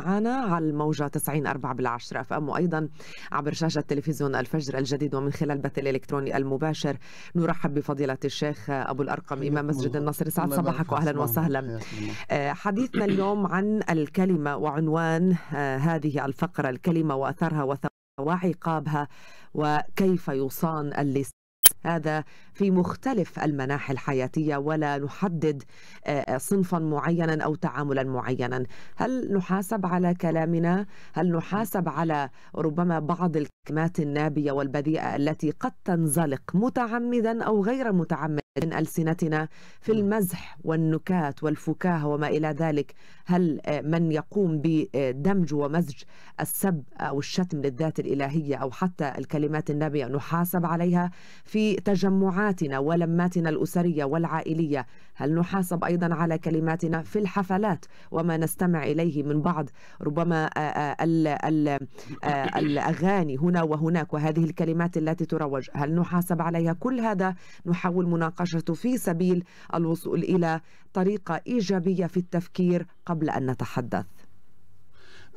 معنا على الموجة 90 4 بالعشرة اف ام وايضا عبر شاشة تلفزيون الفجر الجديد ومن خلال البث الالكتروني المباشر نرحب بفضيلة الشيخ ابو الارقم امام مسجد النصر سعد صباحك واهلا وسهلا آه، حديثنا اليوم عن الكلمة وعنوان آه، هذه الفقرة الكلمة واثرها وثواعي وكيف يصان اللسان هذا في مختلف المناحي الحياتية ولا نحدد آه، صنفا معينا أو تعاملا معينا هل نحاسب على كلامنا؟ هل نحاسب على ربما بعض الكلمات النابية والبذيئة التي قد تنزلق متعمدا أو غير متعمدا؟ من ألسنتنا في المزح والنكات والفكاهة وما إلى ذلك هل آه، من يقوم بدمج ومزج السب أو الشتم للذات الإلهية أو حتى الكلمات النابية نحاسب عليها في تجمعاتنا ولماتنا الأسرية والعائلية هل نحاسب أيضا على كلماتنا في الحفلات وما نستمع إليه من بعض ربما آه، آه، آه، الأغاني هنا وهناك وهذه الكلمات التي تروج هل نحاسب عليها كل هذا نحاول مناقشته في سبيل الوصول إلى طريقة إيجابية في التفكير قبل أن نتحدث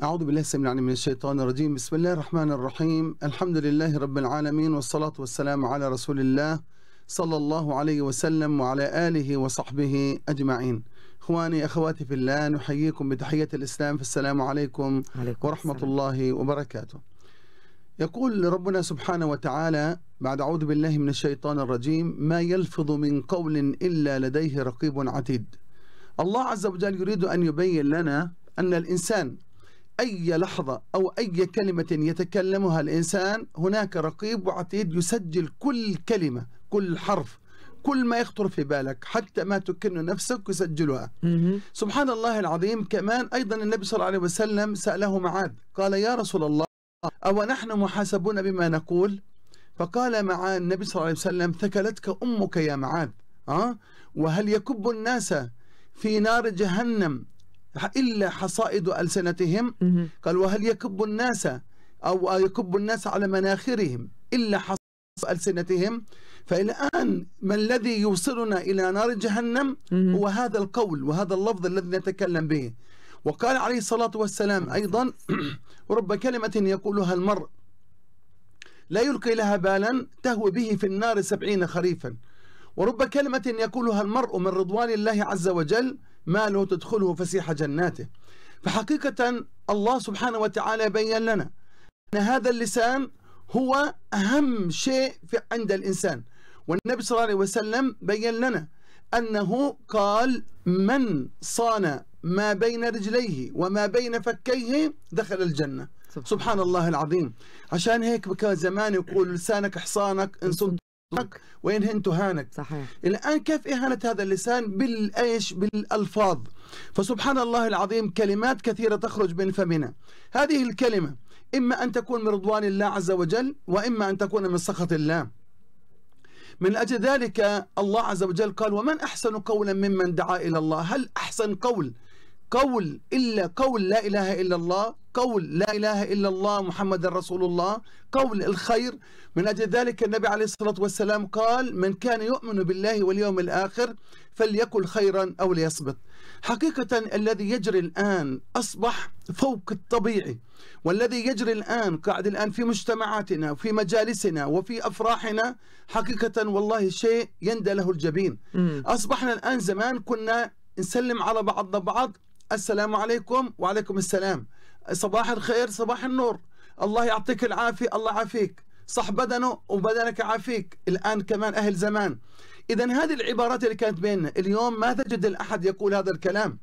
أعوذ بالله السميع من الشيطان الرجيم بسم الله الرحمن الرحيم الحمد لله رب العالمين والصلاة والسلام على رسول الله صلى الله عليه وسلم وعلى آله وصحبه أجمعين إخواني أخواتي في الله نحييكم بتحية الإسلام فالسلام عليكم, عليكم ورحمة السلام. الله وبركاته يقول ربنا سبحانه وتعالى بعد أعوذ بالله من الشيطان الرجيم ما يلفظ من قول إلا لديه رقيب عتيد الله عز وجل يريد أن يبين لنا أن الإنسان أي لحظة أو أي كلمة يتكلمها الإنسان هناك رقيب وعتيد يسجل كل كلمة كل حرف كل ما يخطر في بالك حتى ما تكن نفسك يسجلها سبحان الله العظيم كمان أيضا النبي صلى الله عليه وسلم سأله معاذ قال يا رسول الله أو نحن محاسبون بما نقول فقال مع النبي صلى الله عليه وسلم ثكلتك أمك يا معاذ أه؟ وهل يكب الناس في نار جهنم إلا حصائد ألسنتهم قال وهل يكب الناس أو يكب الناس على مناخرهم إلا حصائد ألسنتهم فالآن ما الذي يوصلنا إلى نار جهنم هو هذا القول وهذا اللفظ الذي نتكلم به وقال عليه الصلاة والسلام أيضا رب كلمة يقولها المرء لا يلقي لها بالا تهوي به في النار سبعين خريفا ورب كلمة يقولها المرء من رضوان الله عز وجل ما له تدخله فسيح جناته فحقيقة الله سبحانه وتعالى بين لنا أن هذا اللسان هو أهم شيء في عند الإنسان والنبي صلى الله عليه وسلم بين لنا أنه قال من صان ما بين رجليه وما بين فكيه دخل الجنة سبحان الله العظيم عشان هيك كان زمان يقول لسانك حصانك إن وين انت تهانك صحيح الان كيف اهانه هذا اللسان بالايش بالالفاظ فسبحان الله العظيم كلمات كثيره تخرج من فمنا هذه الكلمه اما ان تكون من رضوان الله عز وجل واما ان تكون من سخط الله من أجل ذلك الله عز وجل قال ومن أحسن قولا ممن دعا إلى الله هل أحسن قول قول إلا قول لا إله إلا الله قول لا إله إلا الله محمد رسول الله قول الخير من أجل ذلك النبي عليه الصلاة والسلام قال من كان يؤمن بالله واليوم الآخر فليقل خيرا أو ليصبت حقيقة الذي يجري الآن أصبح فوق الطبيعي والذي يجري الآن قاعد الآن في مجتمعاتنا وفي مجالسنا وفي أفراحنا حقيقة والله شيء يندى له الجبين أصبحنا الآن زمان كنا نسلم على بعضنا بعض السلام عليكم وعليكم السلام صباح الخير صباح النور الله يعطيك العافية الله يعافيك صح بدنه وبدنك عافيك الآن كمان أهل زمان إذا هذه العبارات اللي كانت بيننا اليوم ما تجد الأحد يقول هذا الكلام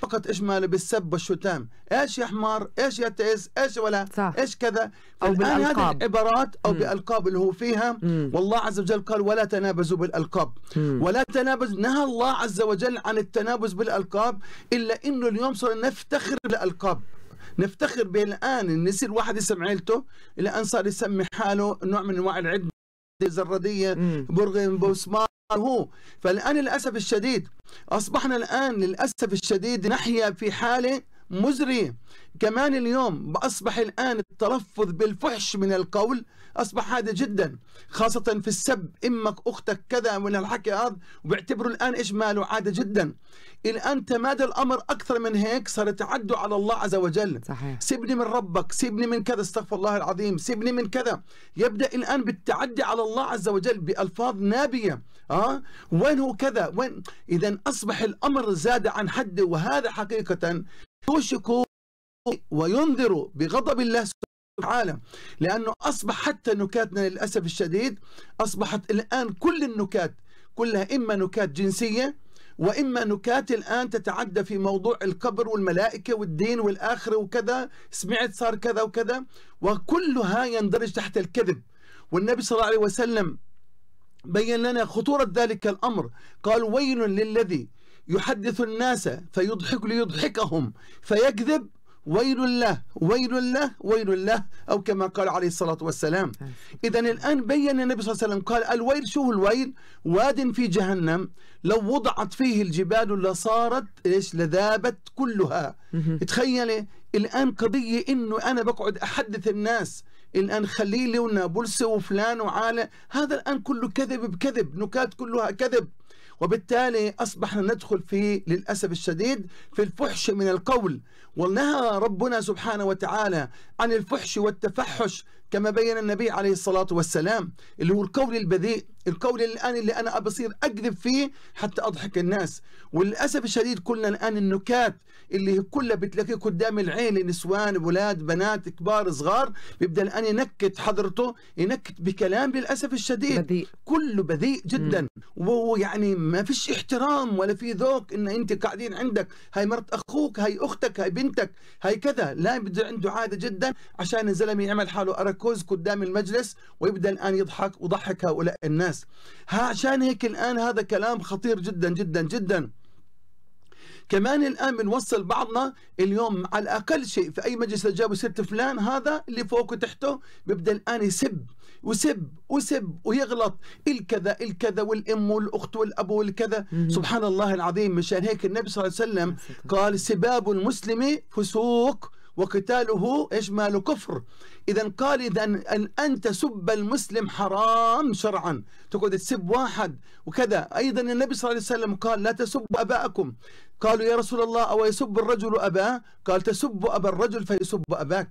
فقط اجمل بالسب والشتام ايش يا حمار ايش يا تئس ايش ولا صح. ايش كذا او بالألقاب. هذه العبارات او م. بالالقاب اللي هو فيها م. والله عز وجل قال ولا تنابزوا بالالقاب م. ولا تنابز نهى الله عز وجل عن التنابز بالالقاب الا انه اليوم صرنا نفتخر بالالقاب نفتخر به الان ان يصير واحد يسمي عيلته الان صار يسمي حاله نوع من انواع العده زرديه برغم بوسمار هو فالآن للأسف الشديد أصبحنا الآن للأسف الشديد نحيا في حالة مزرية كمان اليوم أصبح الآن التلفظ بالفحش من القول أصبح عادي جدا خاصة في السب إمك أختك كذا من الحكي هذا وبيعتبروا الآن إيش ماله عادي جدا الآن تمادى الأمر أكثر من هيك صار يتعدوا على الله عز وجل صحيح. سيبني من ربك سيبني من كذا استغفر الله العظيم سيبني من كذا يبدأ الآن بالتعدي على الله عز وجل بألفاظ نابية أه؟ وين هو كذا وين إذا أصبح الأمر زاد عن حده وهذا حقيقة يوشك وينذر بغضب الله العالم لأنه أصبح حتى نكاتنا للأسف الشديد أصبحت الآن كل النكات كلها إما نكات جنسية وإما نكات الآن تتعدى في موضوع القبر والملائكة والدين والآخرة وكذا سمعت صار كذا وكذا وكلها يندرج تحت الكذب والنبي صلى الله عليه وسلم بين لنا خطورة ذلك الأمر قال ويل للذي يحدث الناس فيضحك ليضحكهم فيكذب ويل له ويل له ويل له أو كما قال عليه الصلاة والسلام إذا الآن بين النبي صلى الله عليه وسلم قال الويل شو الويل واد في جهنم لو وضعت فيه الجبال لصارت إيش لذابت كلها تخيلي الآن قضية إنه أنا بقعد أحدث الناس الآن خليلي ونابلسي وفلان وعالة هذا الآن كله كذب بكذب نكات كلها كذب وبالتالي أصبحنا ندخل في للأسف الشديد في الفحش من القول ونهى ربنا سبحانه وتعالى عن الفحش والتفحش كما بين النبي عليه الصلاة والسلام اللي هو القول البذيء القول الآن اللي أنا بصير أكذب فيه حتى أضحك الناس وللأسف الشديد كلنا الآن النكات اللي كلها بتلاقيه قدام العين لنسوان ولاد بنات كبار صغار بيبدأ الآن ينكت حضرته ينكت بكلام للأسف الشديد بذيء. كله بذيء جدا وهو يعني ما فيش احترام ولا في ذوق إن أنت قاعدين عندك هاي مرت أخوك هاي أختك هاي بنتك هاي كذا لا بده عنده عادة جدا عشان الزلمة يعمل حاله أركوز قدام المجلس ويبدأ الآن يضحك وضحك هؤلاء الناس الناس عشان هيك الآن هذا كلام خطير جدا جدا جدا كمان الآن بنوصل بعضنا اليوم على الأقل شيء في أي مجلس جابوا سيرة فلان هذا اللي فوق وتحته بيبدأ الآن يسب وسب وسب ويغلط الكذا الكذا والام والاخت والاب والكذا سبحان الله العظيم مشان هيك النبي صلى الله عليه وسلم قال سباب المسلم فسوق وقتاله ايش ماله كفر اذا قال اذا ان انت سب المسلم حرام شرعا تقعد تسب واحد وكذا ايضا النبي صلى الله عليه وسلم قال لا تسبوا اباءكم قالوا يا رسول الله أو يسب الرجل أباه قال تسب أبا الرجل فيسب أباك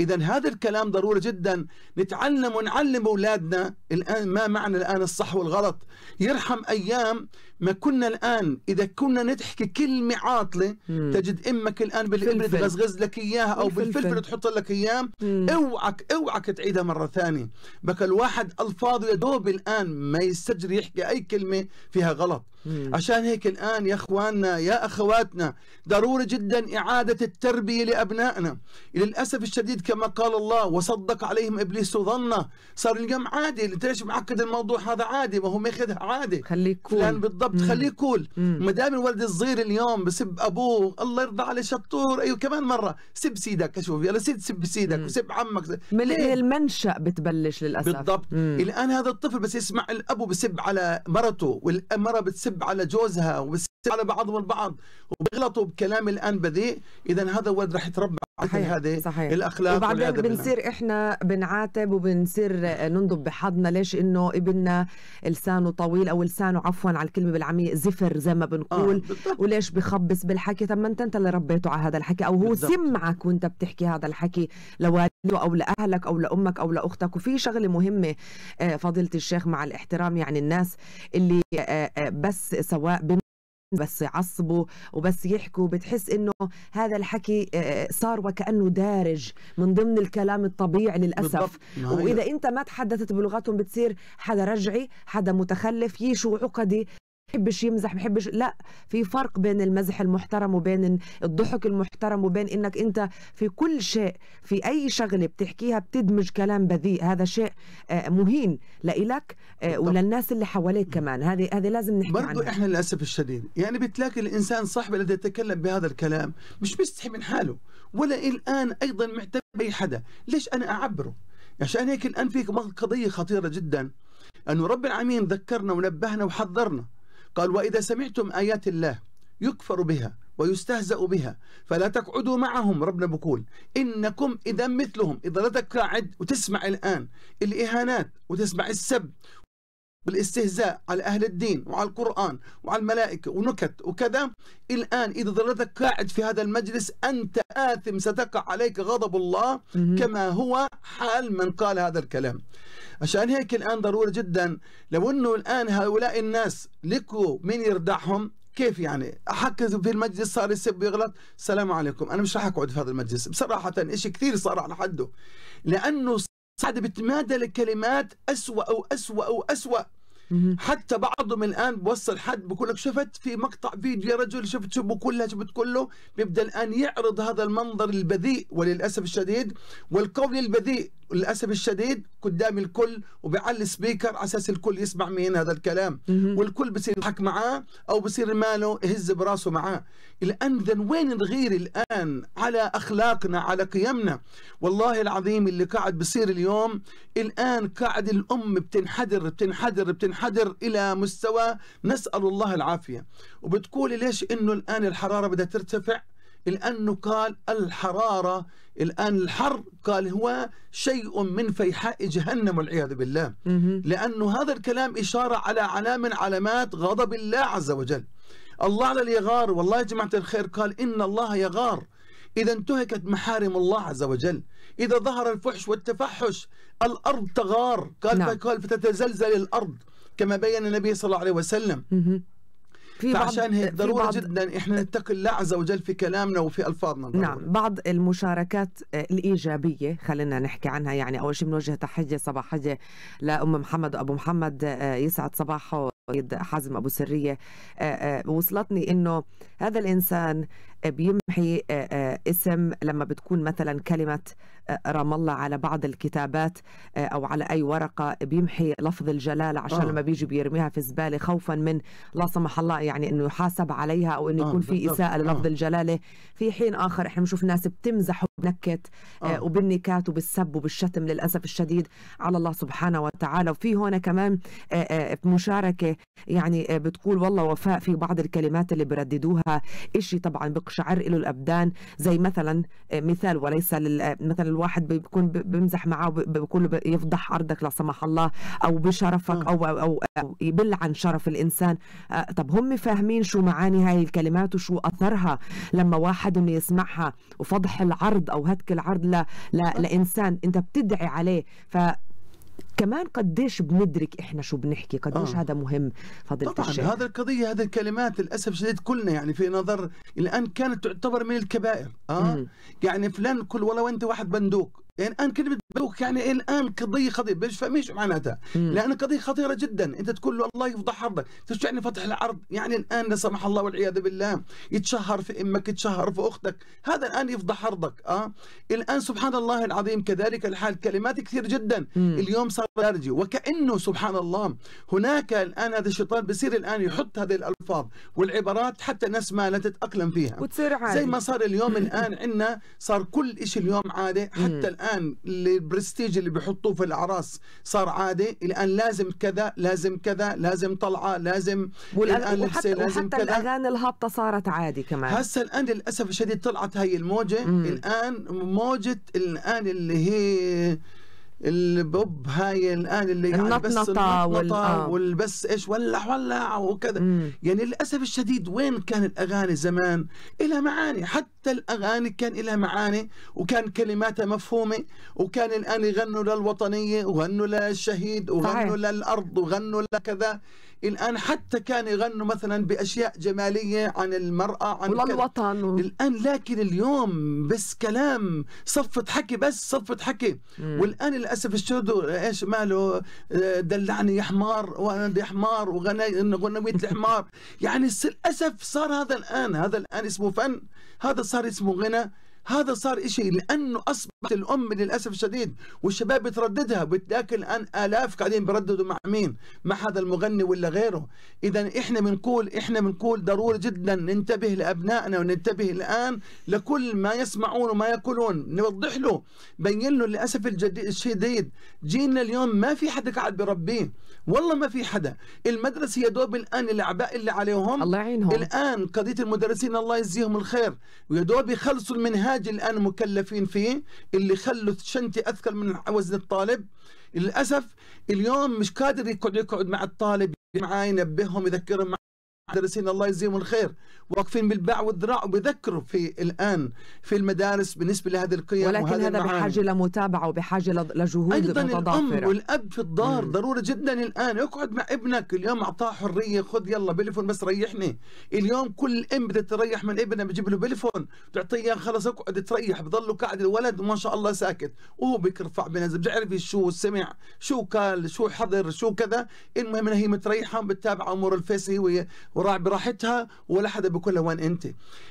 إذا هذا الكلام ضروري جدا نتعلم ونعلم أولادنا الآن ما معنى الآن الصح والغلط يرحم أيام ما كنا الآن إذا كنا نضحك كلمة عاطلة تجد أمك الآن بالإبرة تغزغز لك إياها أو بالفلفل, بالفلفل تحط لك إياه اوعك اوعك تعيدها مرة ثانية بك الواحد ألفاظه يدوب الآن ما يستجري يحكي أي كلمة فيها غلط مم. عشان هيك الآن يا أخواننا يا أخواتنا ضروري جدا إعادة التربية لأبنائنا للأسف الشديد كما قال الله وصدق عليهم إبليس ظنه صار اليوم عادي ليش معقد الموضوع هذا عادي ما هو ماخذها عادي خليه كول بالضبط خليه كول ما دام الولد الصغير اليوم بسب أبوه الله يرضى عليه شطور أيوه كمان مرة سب سيدك أشوف يلا سيد سب سيدك مم. وسب عمك من إيه؟ المنشأ بتبلش للأسف بالضبط مم. الآن هذا الطفل بس يسمع الأبو بسب على مرته والمرة بتسب وبتسب على جوزها وبسب على بعضهم البعض وبيغلطوا بكلام الان بذيء اذا هذا ولد راح يتربى صحيح هذه صحيح. الاخلاق وبعدين بنصير احنا بنعاتب وبنصير ننضب بحظنا ليش انه ابننا لسانه طويل او لسانه عفوا على الكلمه بالعاميه زفر زي ما بنقول آه وليش بخبص بالحكي طب ما انت انت اللي ربيته على هذا الحكي او هو بالضبط. سمعك وانت بتحكي هذا الحكي لوالده او لاهلك او لامك او لاختك وفي شغله مهمه آه، فضيله الشيخ مع الاحترام يعني الناس اللي آه، آه، بس سواء بس يعصبوا وبس يحكوا بتحس انه هذا الحكي آه، آه، صار وكانه دارج من ضمن الكلام الطبيعي للاسف واذا انت ما تحدثت بلغتهم بتصير حدا رجعي حدا متخلف يشو عقدي بحبش يمزح بحبش لا في فرق بين المزح المحترم وبين الضحك المحترم وبين انك انت في كل شيء في اي شغله بتحكيها بتدمج كلام بذيء هذا شيء آه، مهين لإلك آه، وللناس اللي حواليك كمان هذه هذه لازم نحكي برضو عنها. احنا للاسف الشديد يعني بتلاقي الانسان صاحب الذي يتكلم بهذا الكلام مش مستحي من حاله ولا الان ايضا معتبر باي حدا ليش انا اعبره عشان هيك الان في قضيه خطيره جدا انه رب العالمين ذكرنا ونبهنا وحذرنا قال وإذا سمعتم آيات الله يكفر بها ويستهزأ بها فلا تقعدوا معهم ربنا بقول إنكم إذا مثلهم إذا لا تقعد وتسمع الآن الإهانات وتسمع السب بالاستهزاء على أهل الدين وعلى القرآن وعلى الملائكة ونكت وكذا الآن إذا ظلتك قاعد في هذا المجلس أنت آثم ستقع عليك غضب الله كما هو حال من قال هذا الكلام عشان هيك الآن ضروري جدا لو أنه الآن هؤلاء الناس لقوا من يردعهم كيف يعني حق في المجلس صار يسب ويغلط السلام عليكم انا مش راح اقعد في هذا المجلس بصراحه إشي كثير صار على حده لانه سعد بتمادى لكلمات أسوأ أو أسوأ أو أسوأ حتى بعضهم الان بوصل حد بقول لك شفت في مقطع فيديو يا رجل شفت شبه كلها شفت كله بيبدا الان يعرض هذا المنظر البذيء وللاسف الشديد والقول البذيء للاسف الشديد قدام الكل وبيعلي سبيكر على اساس الكل يسمع مين هذا الكلام والكل بصير يضحك معاه او بصير ماله يهز براسه معاه الان اذا وين نغير الان على اخلاقنا على قيمنا والله العظيم اللي قاعد بصير اليوم الان قاعد الام بتنحدر بتنحدر بتنحدر الى مستوى نسال الله العافيه وبتقولي ليش انه الان الحراره بدها ترتفع لانه قال الحرارة الآن الحر قال هو شيء من فيحاء جهنم والعياذ بالله لأنه هذا الكلام إشارة على علام من علامات غضب الله عز وجل الله على يغار والله يا جماعة الخير قال إن الله يغار إذا انتهكت محارم الله عز وجل إذا ظهر الفحش والتفحش الأرض تغار قال نعم. قال فتتزلزل الأرض كما بين النبي صلى الله عليه وسلم في بعض فعشان هيك ضروري بعض جدا احنا نتقي الله عز وجل في كلامنا وفي الفاظنا نعم، ضروري. نعم بعض المشاركات آه، الايجابيه خلينا نحكي عنها يعني اول شيء بنوجه تحيه صباحيه لام محمد وابو محمد آه، يسعد صباحه السيد حازم ابو سريه آه، آه، وصلتني انه هذا الانسان آه، بيمحي اسم لما بتكون مثلا كلمه رام الله على بعض الكتابات او على اي ورقه بيمحي لفظ الجلاله عشان لما بيجي بيرميها في الزباله خوفا من لا سمح الله يعني انه يحاسب عليها او انه يكون في اساءه للفظ الجلاله في حين اخر احنا بنشوف ناس بتمزح وبنكت وبالنكات وبالسب وبالشتم للاسف الشديد على الله سبحانه وتعالى وفي هون كمان مشاركه يعني آه، بتقول والله وفاء في بعض الكلمات اللي برددوها إشي طبعا بقشعر له الأبدان زي مثلا آه، مثال وليس آه، مثلا الواحد بيكون بمزح معه بيقول يفضح عرضك لا سمح الله أو بشرفك أو, أو, أو, أو يبل عن شرف الإنسان طب هم فاهمين شو معاني هاي الكلمات وشو أثرها لما واحد إنه يسمعها وفضح العرض أو هتك العرض لا لا لإنسان أنت بتدعي عليه ف كمان قديش بندرك احنا شو بنحكي قديش آه. هذا مهم فضيله طبعا الشيخ. هذا القضيه هذه الكلمات للاسف الشديد كلنا يعني في نظر الان كانت تعتبر من الكبائر اه يعني فلان كل ولا وانت واحد بندوق يعني الان كلمه دوك يعني الان قضيه خطيره فاهمين شو معناتها لان قضيه خطيره جدا انت تقول له الله يفضح عرضك يعني فتح العرض يعني الان لا سمح الله والعياذ بالله يتشهر في امك يتشهر في اختك هذا الان يفضح عرضك اه الان سبحان الله العظيم كذلك الحال كلمات كثير جدا مم. اليوم صار خارجي وكانه سبحان الله هناك الان هذا الشيطان بصير الان يحط هذه الالفاظ والعبارات حتى الناس ما لا تتاقلم فيها وتصير عادي زي ما صار اليوم الان عندنا صار كل شيء اليوم عادي حتى الان اللي البرستيج اللي بيحطوه في الاعراس صار عادي الان لازم كذا لازم كذا لازم طلعه لازم والان وحتى لازم وحتى كذا الاغاني الهابطه صارت عادي كمان هسه الان للاسف الشديد طلعت هاي الموجه مم. الان موجه الان اللي هي البوب هاي الان اللي يعني بس النطنطه وال... آه. والبس ايش ولع ولع وكذا مم. يعني للاسف الشديد وين كان الاغاني زمان إلى معاني حتى الاغاني كان إلى معاني وكان كلماتها مفهومه وكان الان يغنوا للوطنيه وغنوا للشهيد وغنوا صحيح. للارض وغنوا لكذا الآن حتى كان يغنوا مثلا بأشياء جمالية عن المرأة عن الوطن الآن لكن اليوم بس كلام صفة حكي بس صفة حكي مم. والآن للأسف الشدو إيش ماله آه، دلعني يا حمار وأنا بدي حمار وغني غنويت الحمار يعني للأسف صار هذا الآن هذا الآن اسمه فن هذا صار اسمه غنى هذا صار إشي لأنه أصبحت الأم للأسف الشديد والشباب بترددها بتاكل الآن آلاف قاعدين بيرددوا مع مين مع هذا المغني ولا غيره إذا إحنا بنقول إحنا بنقول ضروري جدا ننتبه لأبنائنا وننتبه الآن لكل ما يسمعون وما يقولون نوضح له بين له للأسف الشديد جيلنا اليوم ما في حد قاعد بربيه والله ما في حدا المدرسه يا دوب الان الاعباء اللي عليهم الله يعينهم الان قضيه المدرسين الله يجزيهم الخير ويا دوب يخلصوا المنهاج الان مكلفين فيه اللي خلوا الشنطه اثقل من وزن الطالب للاسف اليوم مش قادر يقعد يقعد مع الطالب معاه ينبههم يذكرهم المدرسين الله يجزيهم الخير واقفين بالباع والذراع وبذكروا في الان في المدارس بالنسبه لهذه القيم ولكن وهذه هذا بحاجه لمتابعه وبحاجه لجهود ايضا متضافرة. الام والاب في الدار مم. ضروري جدا الان اقعد مع ابنك اليوم اعطاه حريه خذ يلا بليفون بس ريحني اليوم كل ام بدها تريح من ابنها بجيب له بليفون تعطيه خلص اقعد تريح بضله قاعد الولد وما شاء الله ساكت وهو بيرفع بينزل بتعرفي شو سمع شو قال شو حضر شو كذا المهم هي متريحه بتتابع امور الفيس هي براحتها ولا حدا بيقول لها وين انت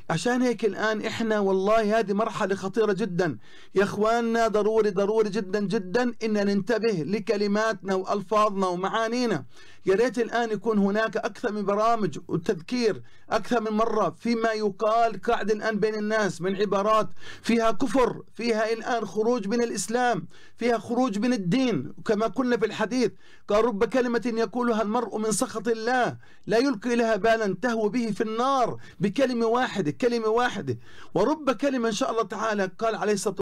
عشان هيك الان احنا والله هذه مرحله خطيره جدا يا اخواننا ضروري ضروري جدا جدا ان ننتبه لكلماتنا والفاظنا ومعانينا يا ريت الان يكون هناك اكثر من برامج وتذكير أكثر من مرة فيما يقال قاعد الآن بين الناس من عبارات فيها كفر فيها الآن خروج من الإسلام فيها خروج من الدين كما قلنا في الحديث قال رب كلمة يقولها المرء من سخط الله لا يلقي لها بالا تهوى به في النار بكلمة واحدة كلمة واحدة ورب كلمة إن شاء الله تعالى قال عليه الصلاة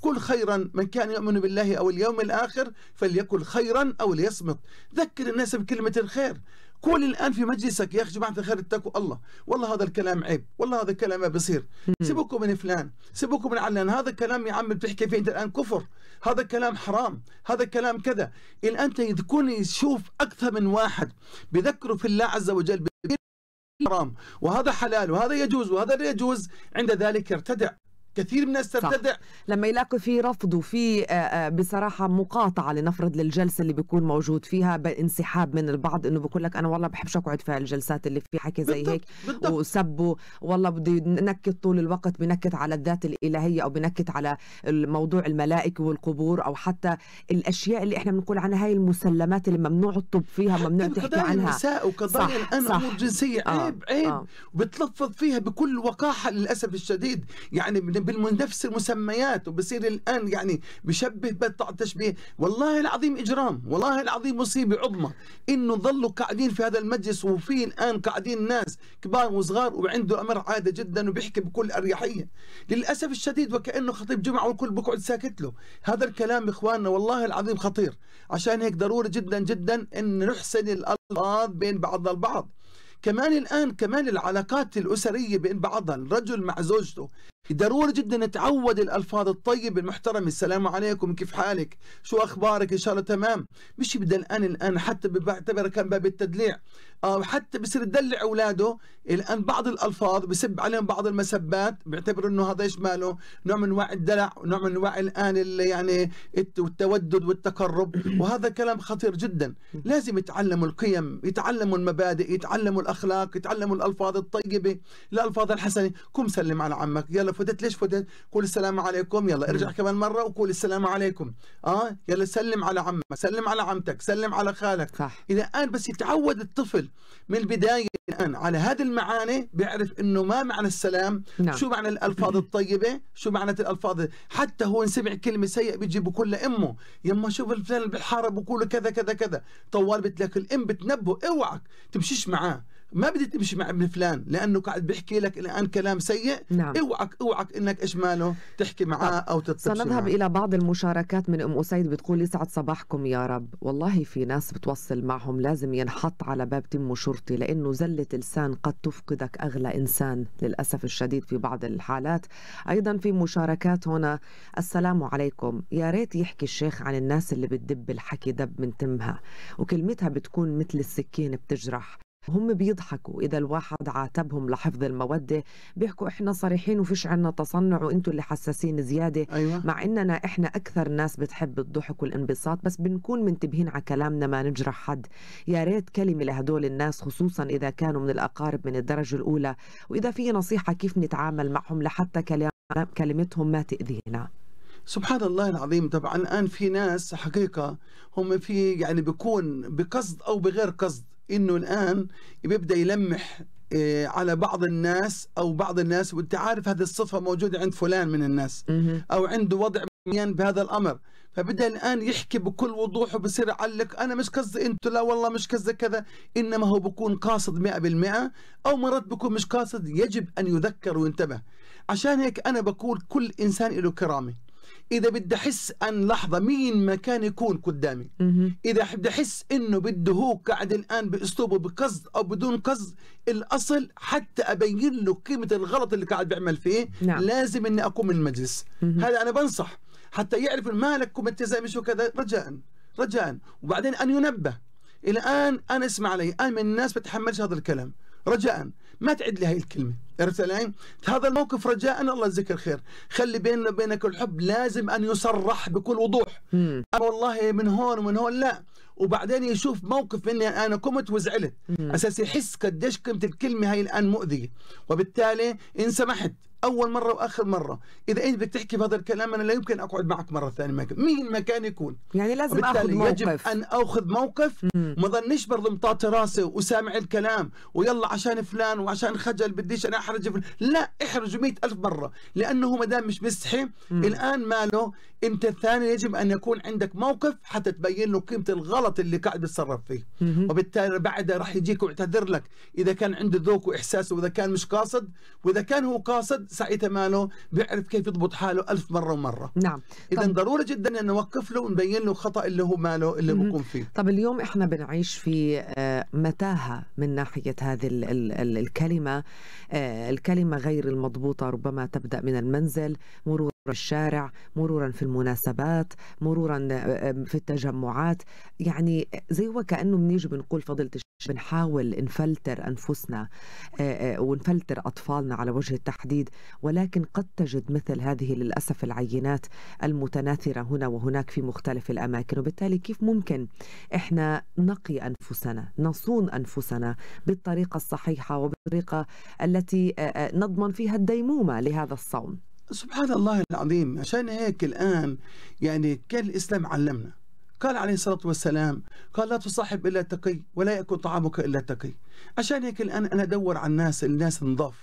كل خيرا من كان يؤمن بالله أو اليوم الآخر فليكن خيرا أو ليصمت ذكر الناس بكلمة الخير كل الان في مجلسك يا اخي جماعه الخير اتقوا الله والله هذا الكلام عيب والله هذا الكلام ما بيصير سيبكم من فلان سيبكم من علان هذا الكلام يا عم بتحكي فيه انت الان كفر هذا الكلام حرام هذا الكلام كذا الان تكون تشوف اكثر من واحد بذكره في الله عز وجل حرام وهذا حلال وهذا يجوز وهذا لا يجوز عند ذلك يرتدع كثير من الناس ترتدع صح. لما يلاقوا في رفض وفي آه، آه، بصراحه مقاطعه لنفرض للجلسه اللي بيكون موجود فيها بانسحاب من البعض انه بقول لك انا والله بحبش اقعد في الجلسات اللي في حكي زي بالضبط. هيك بالضبط. وسبوا والله بدي نكت طول الوقت بنكت على الذات الالهيه او بنكت على الموضوع الملائكه والقبور او حتى الاشياء اللي احنا بنقول عنها هاي المسلمات اللي ممنوع الطب فيها ممنوع تحكي عنها النساء وقضايا الان امور جنسيه آه، عيب آه. عيب آه. وبتلفظ فيها بكل وقاحه للاسف الشديد يعني من بنفس المسميات وبصير الان يعني بشبه بطع تشبيه والله العظيم اجرام والله العظيم مصيبه عظمى انه ظلوا قاعدين في هذا المجلس وفي الان قاعدين ناس كبار وصغار وعنده امر عاده جدا وبيحكي بكل اريحيه للاسف الشديد وكانه خطيب جمعه والكل بقعد ساكت له هذا الكلام اخواننا والله العظيم خطير عشان هيك ضروري جدا جدا ان نحسن الالفاظ بين بعضنا البعض كمان الآن كمان العلاقات الأسرية بين بعضها الرجل مع زوجته ضروري جدا نتعود الالفاظ الطيبه المحترمه السلام عليكم كيف حالك شو اخبارك ان شاء الله تمام مش يبدا الان الان حتى بعتبر كان باب التدليع او آه، حتى بصير يدلع اولاده الان بعض الالفاظ بسب عليهم بعض المسبات بيعتبروا انه هذا ايش ماله نوع من انواع الدلع ونوع من انواع الان يعني التودد والتقرب وهذا كلام خطير جدا لازم يتعلموا القيم يتعلموا المبادئ يتعلموا الاخلاق يتعلموا الالفاظ الطيبه الالفاظ الحسنه قم سلم على عمك يلا فدت ليش فدت قول السلام عليكم يلا ارجع كمان مره وقول السلام عليكم اه يلا سلم على عمك سلم على عمتك سلم على خالك صح. اذا الان بس يتعود الطفل من البدايه الان على هذه المعاني بيعرف انه ما معنى السلام نعم. شو معنى الالفاظ الطيبه شو معنى الالفاظ حتى هو ان سمع كلمه سيئه بيجي بقول لامه يما شوف الفلان بالحاره بقول كذا كذا كذا طوال بتلاقي الام بتنبه اوعك تمشيش معاه ما بدي تمشي مع ابن فلان لانه قاعد بيحكي لك الان كلام سيء نعم. اوعك اوعك انك ايش ماله تحكي معاه او تتصل سنذهب معاه. الى بعض المشاركات من ام اسيد بتقول يسعد صباحكم يا رب والله في ناس بتوصل معهم لازم ينحط على باب تم شرطي لانه زله لسان قد تفقدك اغلى انسان للاسف الشديد في بعض الحالات ايضا في مشاركات هنا السلام عليكم يا ريت يحكي الشيخ عن الناس اللي بتدب الحكي دب من تمها وكلمتها بتكون مثل السكين بتجرح هم بيضحكوا إذا الواحد عاتبهم لحفظ المودة بيحكوا إحنا صريحين وفيش عنا تصنع وإنتوا اللي حساسين زيادة أيوة. مع إننا إحنا أكثر ناس بتحب الضحك والانبساط بس بنكون منتبهين على كلامنا ما نجرح حد يا ريت كلمة لهدول الناس خصوصا إذا كانوا من الأقارب من الدرجة الأولى وإذا في نصيحة كيف نتعامل معهم لحتى كلام كلمتهم ما تأذينا سبحان الله العظيم طبعا الان في ناس حقيقه هم في يعني بيكون بقصد او بغير قصد انه الان بيبدا يلمح آه، على بعض الناس او بعض الناس وانت عارف هذه الصفه موجوده عند فلان من الناس او عنده وضع معين بهذا الامر فبدا الان يحكي بكل وضوح وبصير يعلق انا مش قصدي انت لا والله مش قصدي كذا انما هو بكون قاصد 100% او مرات بكون مش قاصد يجب ان يذكر وينتبه عشان هيك انا بقول كل انسان له كرامه اذا بدي احس ان لحظه مين ما كان يكون قدامي اذا بدي احس انه بده هو قاعد الان باسلوبه بقصد او بدون قصد الاصل حتى ابين له قيمه الغلط اللي قاعد بيعمل فيه نعم. لازم اني اقوم من المجلس هذا انا بنصح حتى يعرف مالك التزام شو وكذا رجاء رجاء وبعدين ان ينبه الان انا اسمع علي انا من الناس بتحملش هذا الكلام رجاء ما تعد لي هاي الكلمه عرفت علي؟ هذا الموقف رجاء الله يجزيك الخير، خلي بيننا وبينك الحب لازم ان يصرح بكل وضوح. أنا والله من هون ومن هون لا، وبعدين يشوف موقف اني انا قمت وزعلت، اساس يحس قديش قيمه الكلمه هاي الان مؤذيه، وبالتالي ان سمحت اول مره واخر مره اذا انت بدك تحكي بهذا الكلام انا لا يمكن اقعد معك مره ثانيه مين ما كان يكون يعني لازم اخذ موقف يجب ان اخذ موقف ما ظنش برضه مطاطي راسي وسامع الكلام ويلا عشان فلان وعشان خجل بديش انا احرج فلان. لا احرجه مئة ألف مره لانه ما دام مش مستحي الان ماله انت الثاني يجب ان يكون عندك موقف حتى تبين له قيمه الغلط اللي قاعد بتصرف فيه وبالتالي بعدها راح يجيك ويعتذر لك اذا كان عنده ذوق واحساس واذا كان مش قاصد واذا كان هو قاصد ساعتها ماله بيعرف كيف يضبط حاله ألف مرة ومرة نعم إذا طيب. ضروري جدا أن نوقف له ونبين له الخطأ اللي هو ماله اللي بقوم فيه طب اليوم إحنا بنعيش في آه، متاهة من ناحية هذه ال ال ال الكلمة آه، الكلمة غير المضبوطة ربما تبدأ من المنزل مرور الشارع مرورا في المناسبات مرورا آه، آه، في التجمعات يعني زي وكأنه بنيجي بنقول فضيلة بنحاول نفلتر أنفسنا آه، ونفلتر أطفالنا على وجه التحديد ولكن قد تجد مثل هذه للأسف العينات المتناثرة هنا وهناك في مختلف الأماكن وبالتالي كيف ممكن إحنا نقي أنفسنا نصون أنفسنا بالطريقة الصحيحة وبالطريقة التي نضمن فيها الديمومة لهذا الصوم سبحان الله العظيم عشان هيك الآن يعني كان الإسلام علمنا قال عليه الصلاة والسلام قال لا تصاحب إلا تقي ولا يأكل طعامك إلا تقي عشان هيك الان انا ادور على الناس الناس النظاف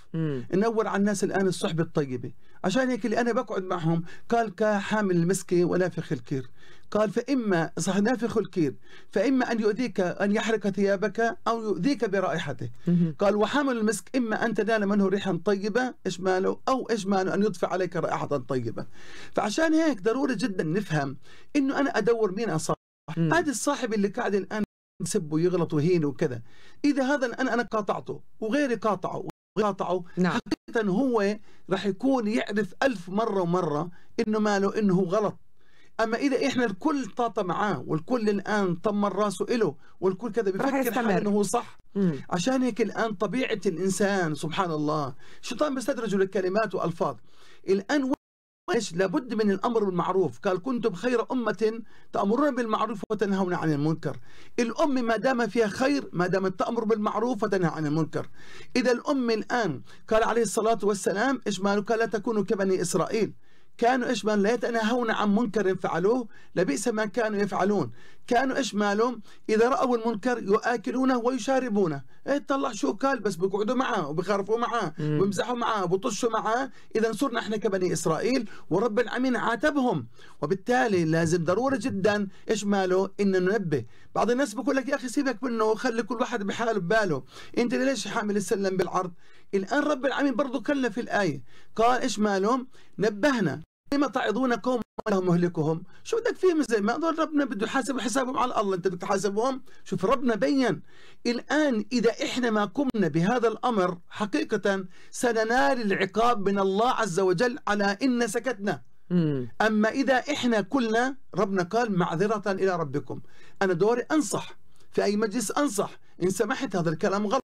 ندور على الناس الان الصحبه الطيبه عشان هيك اللي انا بقعد معهم قال كحامل المسكه ونافخ الكير قال فاما صح نافخ الكير فاما ان يؤذيك ان يحرق ثيابك او يؤذيك برائحته قال وحامل المسك اما ان تنال منه ريحا طيبه اشماله او اشماله ان يضفي عليك رائحه طيبه فعشان هيك ضروري جدا نفهم انه انا ادور مين اصاب هذا الصاحب اللي قاعد الان يسب ويغلط وهين وكذا اذا هذا انا انا قاطعته وغيري قاطعه قاطعه نعم. حقيقه هو راح يكون يعرف ألف مره ومره انه ماله انه غلط اما اذا احنا الكل طاطا معاه والكل الان طمر راسه له والكل كذا بيفكر حاله انه هو صح مم. عشان هيك الان طبيعه الانسان سبحان الله الشيطان بيستدرجه لكلمات والفاظ الان ايش لابد من الامر بالمعروف قال كنتم خير امه تامرون بالمعروف وتنهون عن المنكر الام ما دام فيها خير ما دامت تامر بالمعروف وتنهى عن المنكر اذا الام الان قال عليه الصلاه والسلام ايش مالك لا تكونوا كبني اسرائيل كانوا إجمال لا يتناهون عن منكر فعلوه لبئس ما كانوا يفعلون كانوا ايش مالهم إذا رأوا المنكر يؤكلونه ويشاربونه إيه طلع شو قال بس بيقعدوا معاه وبيخرفوا معاه وبيمزحوا معاه وبطشوا معاه إذا صرنا إحنا كبني إسرائيل ورب العالمين عاتبهم وبالتالي لازم ضروري جدا ايش ماله ان ننبه بعض الناس بقول لك يا أخي سيبك منه وخلي كل واحد بحاله بباله أنت ليش حامل السلم بالعرض الآن رب العالمين برضو في الآية قال إيش مالهم نبهنا لما تعظون قوم لهم مهلكهم شو بدك فيهم زي ما دول ربنا بده يحاسب حسابهم على الله انت بدك تحاسبهم شوف ربنا بين الان اذا احنا ما قمنا بهذا الامر حقيقه سننال العقاب من الله عز وجل على ان سكتنا اما اذا احنا كلنا ربنا قال معذره الى ربكم انا دوري انصح في اي مجلس انصح ان سمحت هذا الكلام غلط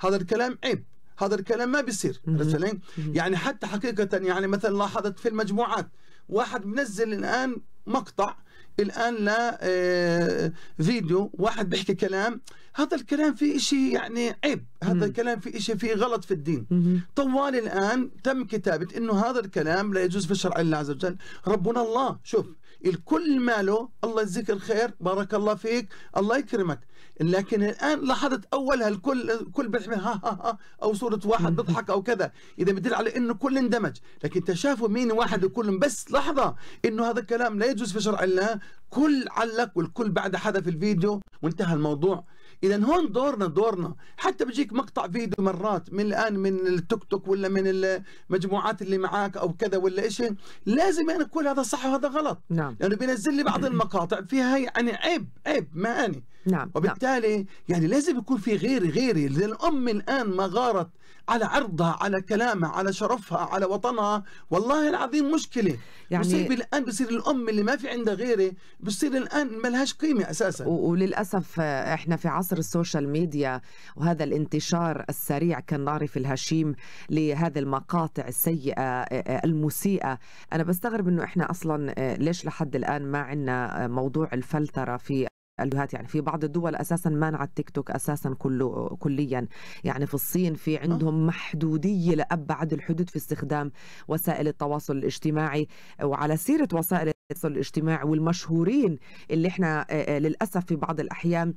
هذا الكلام عيب هذا الكلام ما بيصير عرفت يعني حتى حقيقه يعني مثلا لاحظت في المجموعات واحد منزل الان مقطع الان لا آه، فيديو واحد بيحكي كلام هذا الكلام في إشي يعني عيب هذا الكلام في إشي في غلط في الدين طوال الآن تم كتابة أنه هذا الكلام لا يجوز في شرع الله عز وجل ربنا الله شوف الكل ماله الله يجزيك الخير بارك الله فيك الله يكرمك لكن الان لاحظت اولها الكل كل ها ها ها او صوره واحد بيضحك او كذا اذا بدل على انه كل اندمج لكن تشافوا مين واحد وكل بس لحظه انه هذا الكلام لا يجوز في شرع الله كل علق والكل بعد في الفيديو وانتهى الموضوع اذا هون دورنا دورنا حتى بيجيك مقطع فيديو مرات من الان من التيك توك ولا من المجموعات اللي معاك او كذا ولا شيء لازم انا اقول هذا صح وهذا غلط نعم لانه يعني بينزل لي بعض المقاطع فيها هي يعني عيب عيب ما اني نعم،, نعم وبالتالي نعم. يعني لازم يكون في غيري غيري للأم الآن ما غارت على عرضها على كلامها على شرفها على وطنها والله العظيم مشكلة يعني بصير الآن بصير الأم اللي ما في عندها غيري بصير الآن ما لهاش قيمة أساسا وللأسف إحنا في عصر السوشيال ميديا وهذا الانتشار السريع كالنار في الهشيم لهذه المقاطع السيئة المسيئة أنا بستغرب أنه إحنا أصلا ليش لحد الآن ما عندنا موضوع الفلترة في الفيديوهات يعني في بعض الدول اساسا مانعه التيك توك اساسا كله كليا يعني في الصين في عندهم محدوديه لابعد الحدود في استخدام وسائل التواصل الاجتماعي وعلى سيره وسائل التواصل الاجتماعي والمشهورين اللي احنا للاسف في بعض الاحيان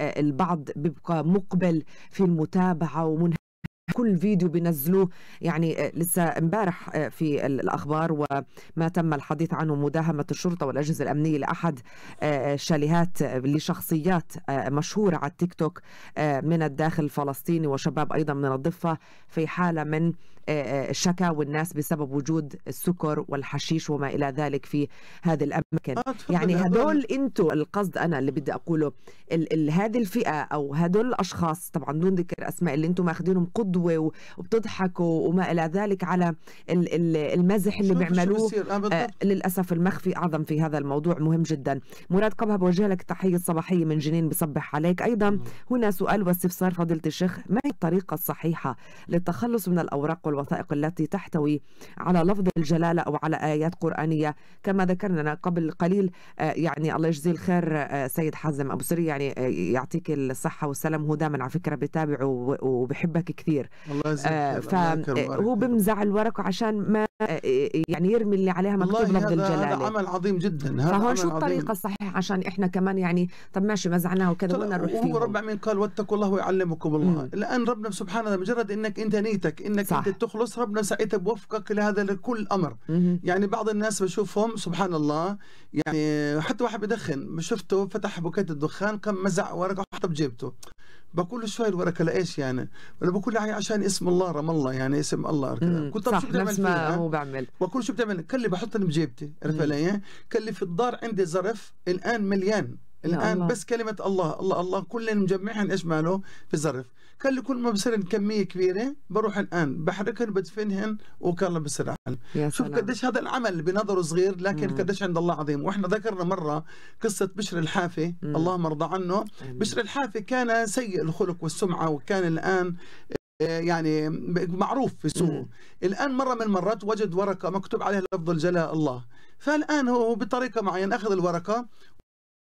البعض بيبقى مقبل في المتابعه ومنهج كل فيديو بينزلوه يعني آه، لسه امبارح آه، في الاخبار وما تم الحديث عنه مداهمه الشرطه والاجهزه الامنيه لاحد آه، شاليهات لشخصيات مشهوره على التيك توك من الداخل الفلسطيني وشباب ايضا من الضفه في حاله من آه، آه، شكاوى والناس بسبب وجود السكر والحشيش وما إلى ذلك في هذه الأماكن آه، يعني هدول أنتوا القصد أنا اللي بدي أقوله ال ال هذه الفئة أو هدول الأشخاص طبعا دون ذكر أسماء اللي أنتوا ماخذينهم قدوة وبتضحكوا وما إلى ذلك على ال ال المزح اللي بيعملوه للأسف المخفي أعظم في هذا الموضوع مهم جدا مراد قبها بوجه لك تحية صباحية من جنين بصبح عليك أيضا هنا سؤال واستفسار فضيلة الشيخ ما هي الطريقة الصحيحة للتخلص من الأوراق الوثائق التي تحتوي على لفظ الجلالة أو على آيات قرآنية كما ذكرنا قبل قليل آه، يعني الله يجزيه الخير آه، سيد حازم أبو سري يعني آه، يعطيك الصحة والسلام هو دائما على فكرة بتابعه وبحبك كثير الله آه فهو بمزع الورقة عشان ما يعني يرمي اللي عليها مكتوب لفظ الجلالة هذا عمل عظيم جدا هذا فهون شو الطريقة الصحيحة عشان إحنا كمان يعني طب ماشي مزعناه وكذا وين نروح فيه رب العالمين قال واتقوا الله ويعلمكم الله الآن ربنا سبحانه مجرد إنك أنت نيتك إنك صح. أنت تخلص ربنا ساعتها بوفقك لهذا لكل امر يعني بعض الناس بشوفهم سبحان الله يعني حتى واحد بدخن شفته فتح بوكيت الدخان قام مزع ورقه وحطها بجيبته بقول له شو الورقه لايش يعني؟ انا بقول له يعني عشان اسم الله رم الله يعني اسم الله قلت شو بتعمل ما هو بعمل بقول شو بتعمل؟ كلي بحطها بجيبتي عرفت علي؟ كلي في الدار عندي ظرف الان مليان نعم، الان الله. بس كلمه الله الله الله كل مجمعهم ايش ماله في ظرف قال لي كل ما بصير كميه كبيره بروح الان بحركهم بدفنهن وكله بصير عالم شوف قديش هذا العمل بنظره صغير لكن قديش عند الله عظيم واحنا ذكرنا مره قصه بشر الحافي مم. اللهم ارضى عنه مم. بشر الحافي كان سيء الخلق والسمعه وكان الان آه، يعني معروف في سوقه الان مره من المرات وجد ورقه مكتوب عليها لفظ الجلاء الله فالان هو بطريقه معينه اخذ الورقه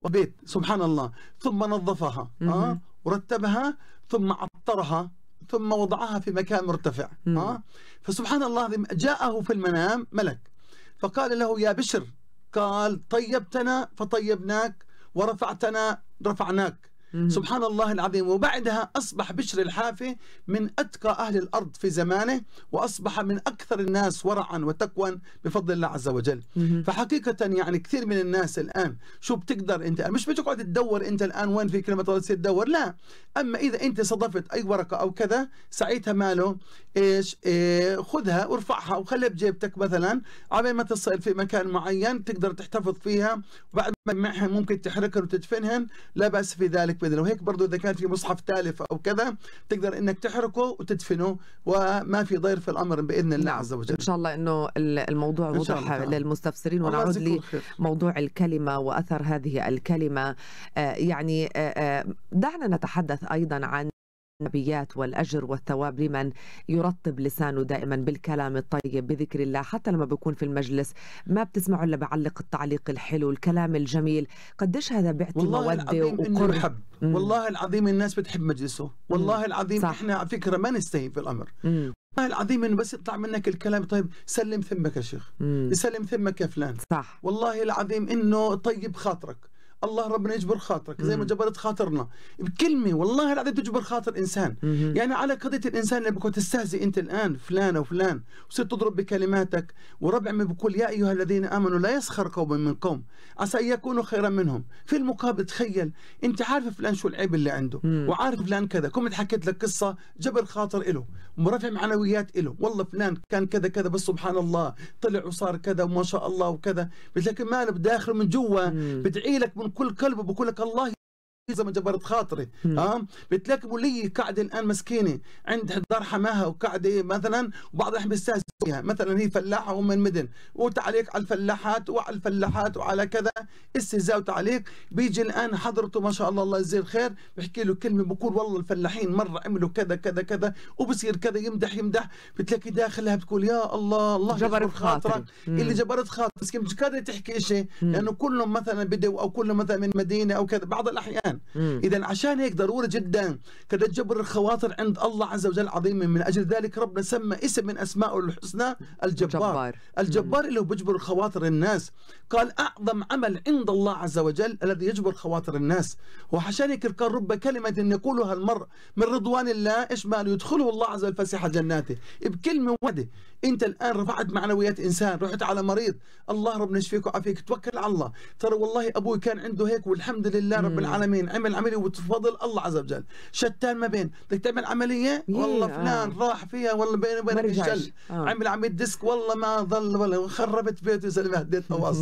وبيت سبحان الله ثم نظفها آه ورتبها ثم عطرها ثم وضعها في مكان مرتفع آه فسبحان الله جاءه في المنام ملك فقال له يا بشر قال طيبتنا فطيبناك ورفعتنا رفعناك سبحان الله العظيم وبعدها أصبح بشر الحافي من أتقى أهل الأرض في زمانه وأصبح من أكثر الناس ورعا وتقوى بفضل الله عز وجل فحقيقة يعني كثير من الناس الآن شو بتقدر أنت مش بتقعد تدور أنت الآن وين في كلمة الله تصير تدور لا أما إذا أنت صدفت أي ورقة أو كذا ساعتها ماله إيش إيه خذها وارفعها وخليها بجيبتك مثلا على ما تصل في مكان معين تقدر تحتفظ فيها وبعد معها ممكن تحرقهم وتدفنها لا باس في ذلك باذن الله وهيك برضه اذا كان في مصحف تالف او كذا تقدر انك تحرقه وتدفنه وما في ضير في الامر باذن الله نعم. عز وجل ان شاء الله انه الموضوع وضح للمستفسرين ونعود لموضوع الكلمه واثر هذه الكلمه آه، يعني آه، آه، دعنا نتحدث ايضا عن النبيات والأجر والثواب لمن يرطب لسانه دائما بالكلام الطيب بذكر الله حتى لما بكون في المجلس ما بتسمعه إلا بعلق التعليق الحلو الكلام الجميل قديش هذا بيعطي مودة وقرب والله العظيم الناس بتحب مجلسه والله مم. العظيم صح. احنا على فكرة ما نستهين في الأمر مم. والله العظيم انه بس يطلع منك الكلام طيب سلم ثمك يا شيخ سلم ثمك يا فلان صح والله العظيم انه طيب خاطرك الله ربنا يجبر خاطرك زي ما جبرت خاطرنا بكلمه والله العظيم تجبر خاطر انسان يعني على قضيه الانسان اللي بكون تستهزئ انت الان فلان وفلان وصرت تضرب بكلماتك وربع ما بقول يا ايها الذين امنوا لا يسخر قوم من قوم عسى ان يكونوا خيرا منهم في المقابل تخيل انت عارف فلان شو العيب اللي عنده وعارف فلان كذا كنت حكيت لك قصه جبر خاطر له ورفع معنويات له والله فلان كان كذا كذا بس سبحان الله طلع وصار كذا وما شاء الله وكذا لكن ماله بداخله من جوا بدعي لك من كل كلب بقول لك الله الجيزه من جبرت خاطري اه بتلاقي لي قاعده الان مسكينه عند دار حماها وقاعده مثلا وبعض الاحيان بيستهزئوا فيها مثلا هي فلاحه وام المدن وتعليق على الفلاحات وعلى الفلاحات وعلى كذا استهزاء وتعليق بيجي الان حضرته ما شاء الله الله يجزيه الخير بحكي له كلمه بقول والله الفلاحين مره عملوا كذا كذا كذا وبصير كذا يمدح يمدح بتلاقي داخلها بتقول يا الله الله جبرت خاطرك اللي جبرت خاطرك مش قادره تحكي شيء لانه كلهم مثلا بدو او كلهم مثلا من مدينه او كذا بعض الاحيان إذا عشان هيك ضروري جدا كذا جبر الخواطر عند الله عز وجل عظيما من أجل ذلك ربنا سمى اسم من أسمائه الحسنى الجبار جبار. الجبار اللي هو بيجبر خواطر الناس قال أعظم عمل عند الله عز وجل الذي يجبر خواطر الناس وعشان هيك قال رب كلمة إن يقولها المرء من رضوان الله إيش ماله يدخله الله عز وجل فسيح جناته بكلمة واحدة أنت الآن رفعت معنويات إنسان رحت على مريض الله ربنا يشفيك وعافيك توكل على الله ترى والله أبوي كان عنده هيك والحمد لله رب العالمين مين عمل عمليه وبتفضل الله عز وجل شتان ما بين بدك تعمل عمليه إيه، والله آه. فلان آه. راح فيها والله بيني وبينك الشل آه. عمل عمليه ديسك والله ما ظل ولا خربت بيته زي ما هديتها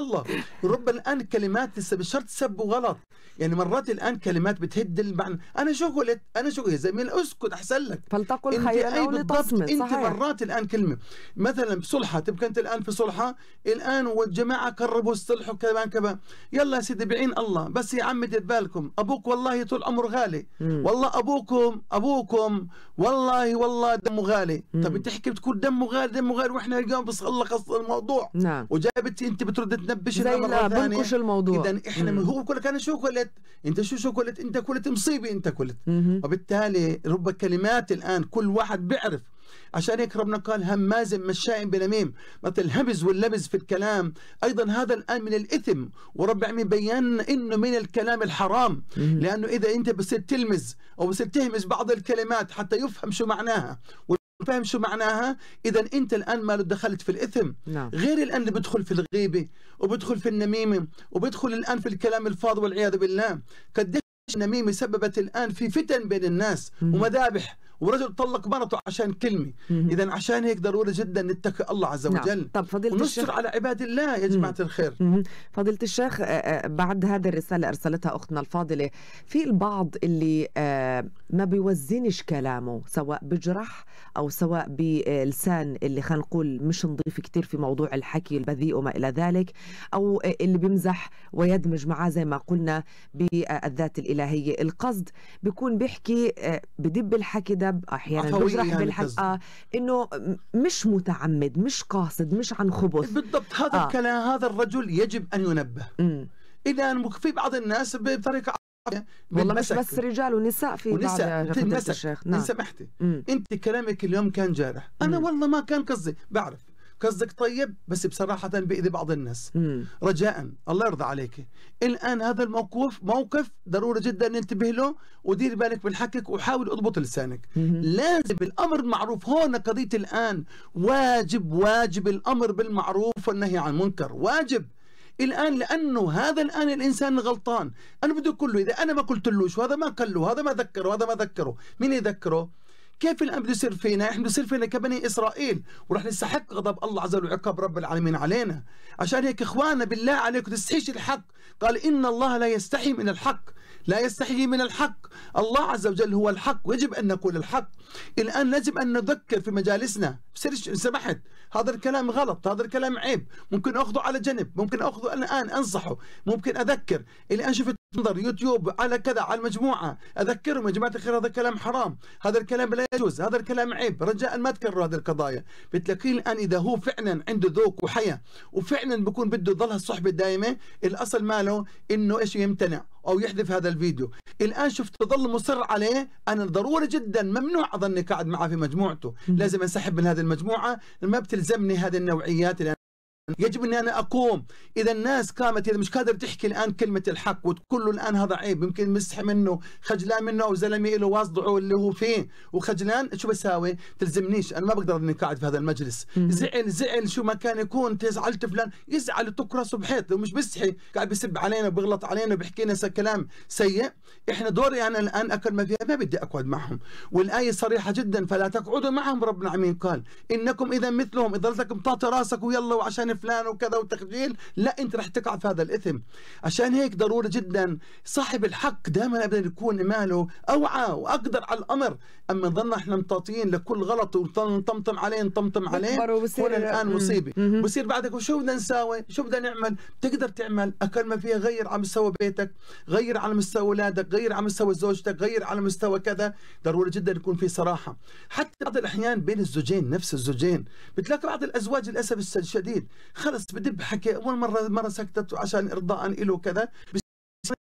الله رب الان كلمات لسه بشرط سب وغلط يعني مرات الان كلمات بتهد المعنى انا شغلت انا شغلت يا زميل اسكت احسن لك فلتقل خيرا او لتصمت انت مرات الان كلمه مثلا بصلحه تبقى انت الان في صلحه الان والجماعه قربوا الصلح وكمان كذا يلا يا سيدي بعين الله بس يا عم دير بالكم ابوك والله طول عمره غالي مم. والله ابوكم ابوكم والله والله دمه غالي مم. طب بتحكي بتقول دمه غالي دمه غالي واحنا اليوم بس قص الموضوع نعم وجايبت انت بترد بنبش زي لا بنقش الموضوع اذا احنا مم. هو بقول لك انا شو كلت انت شو شو كلت انت كلت مصيبه انت كلت وبالتالي رب كلمات الان كل واحد بيعرف عشان هيك ربنا قال هماز مشاء بنميم مثل الهمز واللبز في الكلام ايضا هذا الان من الاثم ورب العالمين بين انه من الكلام الحرام لانه اذا انت بصير تلمز او بصير تهمز بعض الكلمات حتى يفهم شو معناها فاهم شو معناها؟ إذا أنت الآن ما دخلت في الإثم نعم. غير الآن اللي بدخل في الغيبة وبدخل في النميمة وبدخل الآن في الكلام الفاضي والعياذ بالله قديش النميمة سببت الآن في فتن بين الناس مم. ومذابح ورجل طلق مرته عشان كلمه اذا عشان هيك ضروري جدا نتقي الله عز نعم. وجل نعم. طب فضيله ونشر الشيخ على عباد الله يا جماعه الخير فضيله الشيخ آه، آه، بعد هذه الرساله ارسلتها اختنا الفاضله في البعض اللي آه، ما بيوزنش كلامه سواء بجرح او سواء بلسان اللي خلينا نقول مش نضيف كثير في موضوع الحكي البذيء وما الى ذلك او اللي بيمزح ويدمج معاه زي ما قلنا بالذات الالهيه القصد بيكون بيحكي بدب الحكي ده بجرب احيانا بجرح يعني انه مش متعمد مش قاصد مش عن خبث بالضبط هذا آه. الكلام هذا الرجل يجب ان ينبه اذا في بعض الناس بطريقه والله مش بس رجال ونساء في ونساء بعض الشيخ نعم. سمحتي انت كلامك اليوم كان جارح انا مم. والله ما كان قصدي بعرف قصدك طيب بس بصراحة بإذي بعض الناس مم. رجاء الله يرضى عليك الآن هذا الموقف موقف ضروري جدا ننتبه له ودير بالك بالحكك وحاول اضبط لسانك مم. لازم الأمر المعروف هون قضية الآن واجب واجب الأمر بالمعروف والنهي عن المنكر واجب الان لانه هذا الان الانسان غلطان انا بدي اقول له اذا انا ما قلت له وهذا ما قال له هذا ما ذكره هذا ما ذكره مين يذكره كيف الان بده يصير فينا احنا يصير فينا كبني اسرائيل ورح نستحق غضب الله عز وجل وعقاب رب العالمين علينا عشان هيك اخواننا بالله عليكم تستحيش الحق قال ان الله لا يستحي من الحق لا يستحي من الحق الله عز وجل هو الحق ويجب أن نقول الحق الآن يجب أن نذكر في مجالسنا بصيرش سمحت هذا الكلام غلط هذا الكلام عيب ممكن أخذه على جنب ممكن أخذه الآن أنصحه ممكن أذكر الآن شفت انظر يوتيوب على كذا على المجموعه اذكرهم يا جماعه الخير هذا كلام حرام هذا الكلام لا يجوز هذا الكلام عيب رجاء ما تكرروا هذه القضايا بتلاقيه الان اذا هو فعلا عنده ذوق وحياه وفعلا بكون بده يضل هالصحبه الدائمه الاصل ماله انه ايش يمتنع او يحذف هذا الفيديو الان شفت ظل مصر عليه انا ضروري جدا ممنوع اظني قاعد معه في مجموعته لازم انسحب من هذه المجموعه ما بتلزمني هذه النوعيات اللي يجب اني انا اقوم اذا الناس قامت اذا مش قادر تحكي الان كلمه الحق وتقول له الان هذا عيب يمكن مسح منه خجلان منه او زلمه له وضعه اللي هو فيه وخجلان شو بساوي تلزمنيش انا ما بقدر اني قاعد في هذا المجلس زعل زعل شو ما كان يكون تزعلت فلان يزعل تكرس بحيط ومش بيستحي قاعد بيسب علينا وبيغلط علينا وبيحكي لنا كلام سيء احنا دوري انا الان اكل ما فيها ما بدي اقعد معهم والايه صريحه جدا فلا تقعدوا معهم ربنا العالمين قال انكم اذا مثلهم اذا لكم تعطي راسك ويلا وعشان فلان وكذا وتخجيل لا انت رح تقع في هذا الاثم عشان هيك ضروري جدا صاحب الحق دائما ابدا يكون ماله اوعى واقدر على الامر اما نظلنا احنا مطاطين لكل غلط ونطمطم عليه نطمطم عليه هون الان مصيبه بصير بعدك وشو بدنا نساوي شو بدنا نعمل بتقدر تعمل اكل ما فيها غير على مستوى بيتك غير على مستوى اولادك غير على مستوى زوجتك غير على مستوى كذا ضروري جدا يكون في صراحه حتى بعض الاحيان بين الزوجين نفس الزوجين بتلاقي بعض الازواج للاسف الشديد خلص بدب حكي اول مره مره سكتت عشان ارضاء له كذا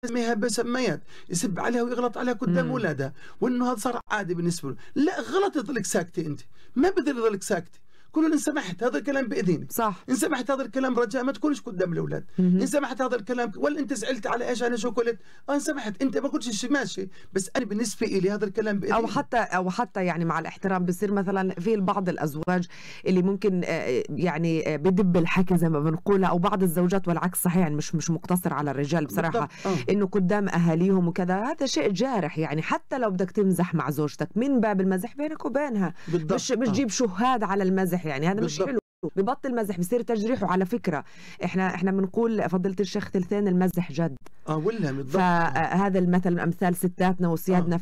بسميها بسميات يسب عليها ويغلط عليها قدام اولادها وانه هذا صار عادي بالنسبه له لا غلط يضلك ساكته انت ما بدل يضلك ساكته كله إن سمحت هذا الكلام باذنك صح إن سمحت هذا الكلام رجاء ما تقولش قدام الأولاد إن سمحت هذا الكلام ولا أنت زعلت على إيش شو شوكولات آه إن سمحت أنت ما قلتش شيء ماشي بس أنا بالنسبة لي هذا الكلام باذنك أو حتى أو حتى يعني مع الاحترام بصير مثلا في بعض الأزواج اللي ممكن آه، يعني آه، بدب الحكي زي ما بنقولها أو بعض الزوجات والعكس صحيح يعني مش مش مقتصر على الرجال بصراحة آه. إنه قدام أهاليهم وكذا هذا شيء جارح يعني حتى لو بدك تمزح مع زوجتك من باب المزح بينك وبينها بالضبط. مش مش جيب شهاد على المزح مزح يعني هذا مش حلو ببطل مزح بصير تجريح وعلى فكره احنا احنا بنقول فضيله الشيخ ثلثين المزح جد اه ولا بالضبط فهذا المثل امثال ستاتنا وسيادنا آه.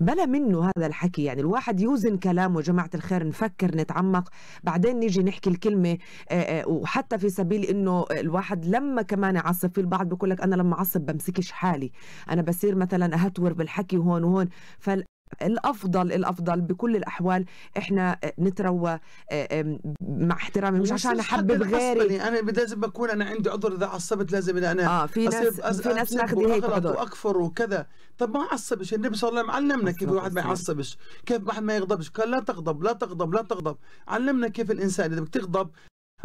فبلا منه هذا الحكي يعني الواحد يوزن كلامه جماعه الخير نفكر نتعمق بعدين نيجي نحكي الكلمه آه، آه، وحتى في سبيل انه الواحد لما كمان يعصب في البعض بيقول لك انا لما اعصب بمسكش حالي انا بصير مثلا اهتور بالحكي هون وهون فال الافضل الافضل بكل الاحوال احنا آه، نتروى آه، مع احترامي مش عشان احبب غيري انا لازم اكون انا عندي عذر اذا عصبت لازم انا اه في ناس أز... في ناس ناخذ هيك عذر واكفر وكذا طب ما اعصبش النبي صلى الله عليه وسلم علمنا كيف الواحد ما يعصبش كيف الواحد ما يغضبش قال لا تغضب لا تغضب لا تغضب علمنا كيف الانسان اذا بتغضب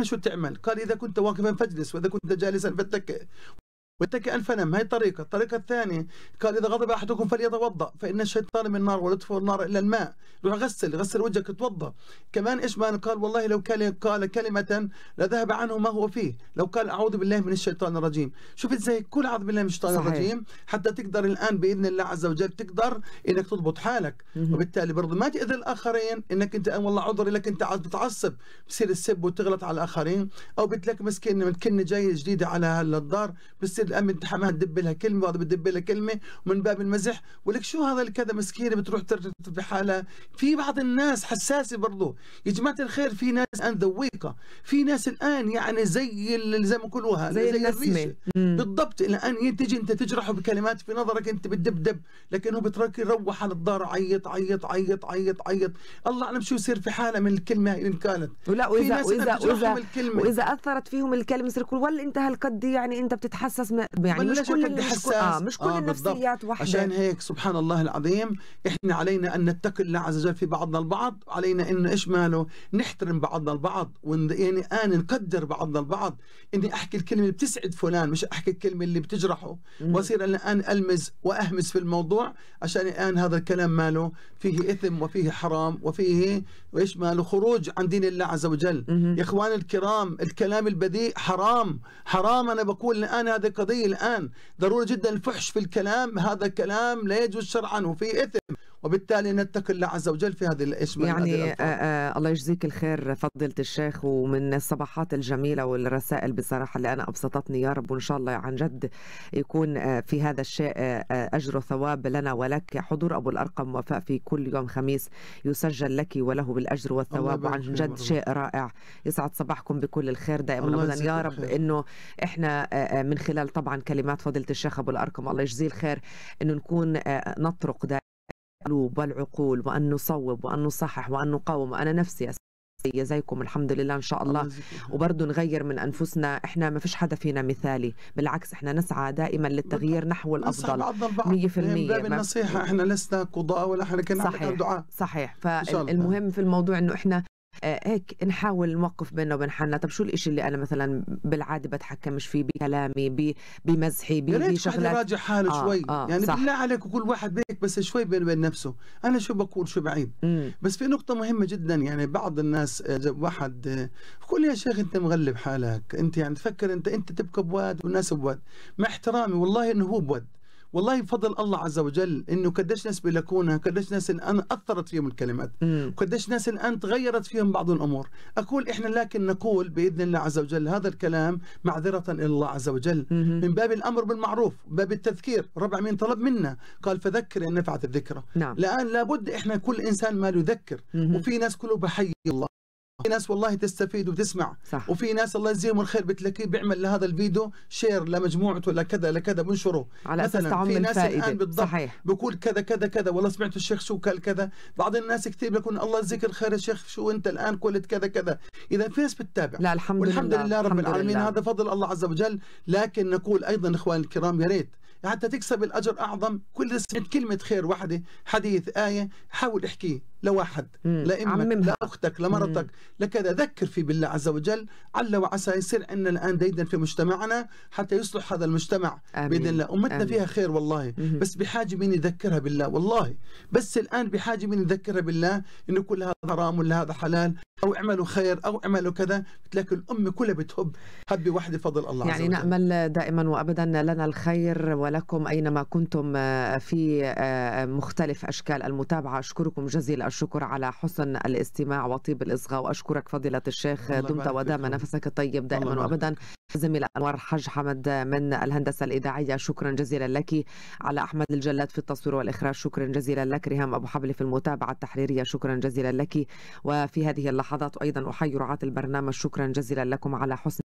شو تعمل؟ قال اذا كنت واقفا فاجلس واذا كنت جالسا فاتكئ الف الفنم هاي طريقة الطريقة الثانية قال إذا غضب أحدكم فليتوضأ فإن الشيطان من النار ولطفه النار إلا الماء روح غسل غسل وجهك توضأ كمان إيش ما قال والله لو كان قال كلمة لذهب عنه ما هو فيه لو قال أعوذ بالله من الشيطان الرجيم شوف إزاي كل أعوذ بالله من الشيطان صحيح. الرجيم حتى تقدر الآن بإذن الله عز وجل تقدر إنك تضبط حالك مه. وبالتالي برضه ما تأذي الآخرين إنك أنت والله عذر لك أنت بتعصب بصير السب وتغلط على الآخرين أو بتلك مسكين من كنة جاي جديدة على هالدار بصير الامن تحماها تدب لها كلمه وهذا بتدب لها كلمه ومن باب المزح ولك شو هذا الكذا مسكينه بتروح ترتب حالها في بعض الناس حساسه برضه يا جماعه الخير في ناس الان ذويقه في ناس الان يعني زي زي ما كلوها زي, زي الريشه بالضبط الان تجي انت تجرحه بكلمات في نظرك انت بتدبدب لكن هو بترك يروح على الدار عيط عيط عيط عيط عيط الله اعلم شو يصير في حاله من الكلمه ان كانت ولا واذا واذا واذا, وإذا اثرت فيهم الكلمه يصير يقول انت هالقد يعني انت بتتحسس من يعني مش كل كل, آه مش كل آه النفسيات واحده عشان هيك سبحان الله العظيم احنا علينا ان نتقي الله عز وجل في بعضنا البعض علينا انه ايش ماله نحترم بعضنا البعض وان يعني انا نقدر بعضنا البعض اني احكي الكلمه اللي بتسعد فلان مش احكي الكلمه اللي بتجرحه واصير الان المز واهمس في الموضوع عشان الان هذا الكلام ماله فيه اثم وفيه حرام وفيه ويشمل خروج عن دين الله عز وجل يا اخوان الكرام الكلام البذيء حرام حرام أنا بقول الآن هذه قضية الآن ضروري جدا الفحش في الكلام هذا كلام لا يجوز شرعا وفي إثم وبالتالي نتقي الله عز وجل في هذه الاشياء يعني آآ آآ آه، آه، الله يجزيك الخير فضلة الشيخ ومن الصباحات الجميله والرسائل بصراحه اللي انا ابسطتني يا رب وان شاء الله عن جد يكون آه، في هذا الشيء اجر ثواب لنا ولك حضور ابو الارقم وفاء في كل يوم خميس يسجل لك وله بالاجر والثواب وعن جد شيء رائع يسعد صباحكم بكل الخير دائما ابدا يا رب انه احنا من خلال طبعا كلمات فضيله الشيخ ابو الارقم الله يجزيه الخير انه نكون نطرق دائما القلوب والعقول وأن نصوب وأن نصحح وأن نقاوم وأنا نفسي زيكم الحمد لله ان شاء الله وبرضه نغير من انفسنا احنا ما فيش حدا فينا مثالي بالعكس احنا نسعى دائما للتغيير نعم. نحو الافضل 100% من باب النصيحه احنا لسنا قضاء ولا احنا كنا صحيح دعاء صحيح فالمهم في الموضوع انه احنا آه، هيك نحاول نوقف بيننا وبين حالنا طب شو الإشي اللي انا مثلا بالعاده بتحكمش فيه بكلامي بمزحي بشغلات يراجع حاله آه شوي آه يعني صح. بالله عليك كل واحد بيك بس شوي بين بين نفسه انا شو بقول شو بعيب مم. بس في نقطه مهمه جدا يعني بعض الناس آه، واحد آه، بقول يا شيخ انت مغلب حالك انت يعني تفكر انت انت تبكى بواد والناس بواد مع احترامي والله انه هو بواد والله بفضل الله عز وجل انه قديش ناس بيلاقونا قديش ناس الان اثرت فيهم الكلمات وقديش ناس الان تغيرت فيهم بعض الامور اقول احنا لكن نقول باذن الله عز وجل هذا الكلام معذره الى الله عز وجل مم. من باب الامر بالمعروف باب التذكير ربع مين طلب منا قال فذكر ان نفعت الذكرى نعم. الان لابد احنا كل انسان ما يذكر وفي ناس كله بحي الله في ناس والله تستفيد وتسمع صح. وفي ناس الله يجزيهم الخير بتلاقيه بيعمل لهذا الفيديو شير لمجموعته لكذا لكذا بنشره على مثلا في ناس الفائدة. الان بالضبط بقول كذا كذا كذا والله سمعت الشيخ شو قال كذا بعض الناس كثير بيكون الله يجزيك الخير يا شيخ شو انت الان قلت كذا كذا اذا فيس بتتابع لا الحمد, والحمد لله, لله رب الحمد العالمين لله. هذا فضل الله عز وجل لكن نقول ايضا اخواني الكرام يا ريت حتى تكسب الاجر اعظم كل سمعت كلمه خير واحده حديث ايه حاول احكيه لواحد لا امك لا اختك لا ذكر في بالله عز وجل عل وعسى يصير عندنا الان ديدا في مجتمعنا حتى يصلح هذا المجتمع آمين. باذن الله امتنا آمين. فيها خير والله مم. بس بحاجه من يذكرها بالله والله بس الان بحاجه من يذكرها بالله انه كل هذا حرام ولا هذا حلال او اعملوا خير او اعملوا كذا بتلاقي الام كلها بتهب هبه واحده فضل الله يعني عز وجل. نامل دائما وابدا لنا الخير ولكم اينما كنتم آه، في آه، مختلف اشكال المتابعه اشكركم جزيلا الشكر على حسن الاستماع وطيب الإصغاء وأشكرك فضيلة الشيخ دمت ودام نفسك الطيب دائما وأبدا زميل أنوار حج حمد من الهندسة الإذاعية شكرا جزيلا لك على أحمد الجلاد في التصوير والإخراج شكرا جزيلا لك ريهام أبو حبل في المتابعة التحريرية شكرا جزيلا لك وفي هذه اللحظات أيضا أحيي رعاة البرنامج شكرا جزيلا لكم على حسن